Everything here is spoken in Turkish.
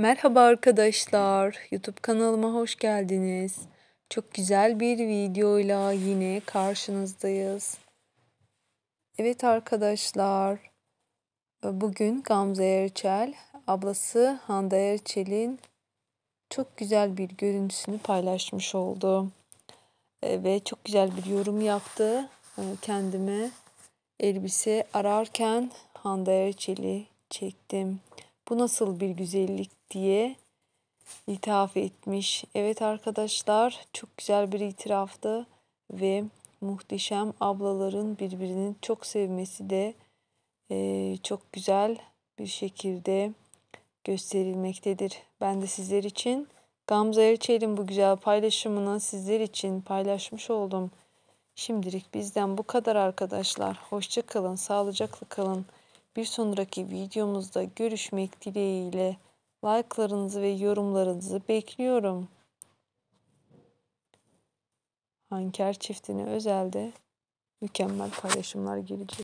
Merhaba arkadaşlar. YouTube kanalıma hoş geldiniz. Çok güzel bir videoyla yine karşınızdayız. Evet arkadaşlar. Bugün Gamze Erçel, ablası Hande Erçel'in çok güzel bir görüntüsünü paylaşmış oldu. E, ve çok güzel bir yorum yaptı. E, kendime elbise ararken Hande Erçel'i çektim bu nasıl bir güzellik diye itiraf etmiş. Evet arkadaşlar çok güzel bir itiraftı ve muhteşem ablaların birbirini çok sevmesi de e, çok güzel bir şekilde gösterilmektedir. Ben de sizler için Gamze Erçel'in bu güzel paylaşımını sizler için paylaşmış oldum. Şimdilik bizden bu kadar arkadaşlar. Hoşça kalın, sağlıcakla kalın. Bir sonraki videomuzda görüşmek dileğiyle like'larınızı ve yorumlarınızı bekliyorum. Hanker çiftine özelde mükemmel paylaşımlar gelecek.